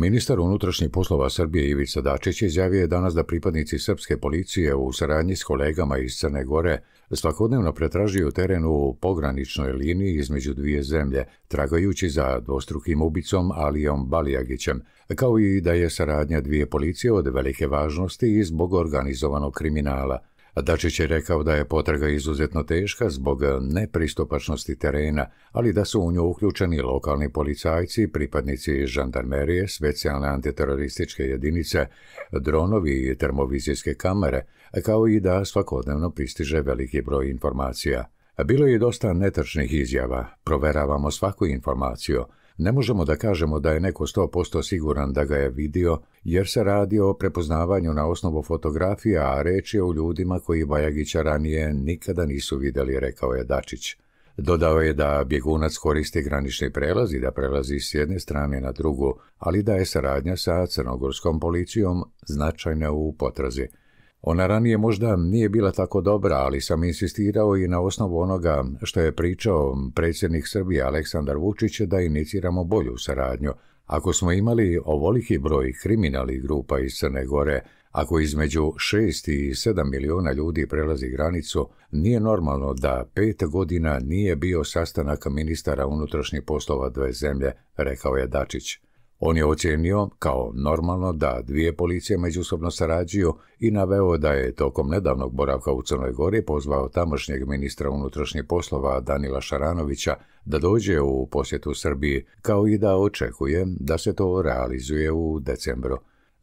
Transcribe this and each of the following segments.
Ministar unutrašnjih poslova Srbije Ivica Dačić izjavio je danas da pripadnici srpske policije u saradnji s kolegama iz Crne Gore svakodnevno pretražuju teren u pograničnoj liniji između dvije zemlje, tragajući za dvostrukim ubicom Alijom Balijagićem, kao i da je saradnja dvije policije od velike važnosti i zbog organizovanog kriminala – Dačić je rekao da je potraga izuzetno teška zbog eh, nepristupačnosti terena, ali da su u nju uključeni lokalni policajci, pripadnici žandarmerije, specijalne antiterorističke jedinice, dronovi i termovizijske kamere, kao i da svakodnevno pristiže veliki broj informacija. Bilo je dosta netočnih izjava, proveravamo svaku informaciju, ne možemo da kažemo da je neko posto siguran da ga je vidio, jer se radi o prepoznavanju na osnovu fotografija, a reč je o ljudima koji Bajagića ranije nikada nisu vidjeli, rekao je Dačić. Dodao je da bjegunac koristi granični prelaz i da prelazi s jedne strane na drugu, ali da je saradnja sa crnogorskom policijom značajna u potrazi. Ona ranije možda nije bila tako dobra, ali sam insistirao i na osnovu onoga što je pričao predsjednik Srbije Aleksandar Vučić da iniciramo bolju saradnju. Ako smo imali ovoliki broj kriminalnih grupa iz Crne Gore, ako između 6 i 7 milijuna ljudi prelazi granicu, nije normalno da pet godina nije bio sastanak ministara unutrašnjih poslova dve zemlje, rekao je Dačić. On je ocjenio kao normalno da dvije policije međusobno sarađuju i naveo da je tokom nedavnog boravka u Crnoj Gori pozvao tamošnjeg ministra unutrašnjih poslova Danila Šaranovića da dođe u posjetu Srbiji, kao i da očekuje da se to realizuje u decembru.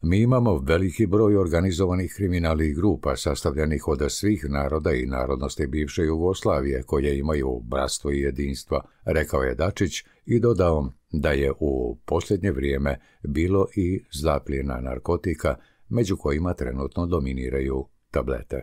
Mi imamo veliki broj organizovanih kriminalnih grupa sastavljenih od svih naroda i narodnosti bivše Jugoslavije koje imaju bratstvo i jedinstva, rekao je Dačić i dodao da je u posljednje vrijeme bilo i zapljena narkotika među kojima trenutno dominiraju tablete.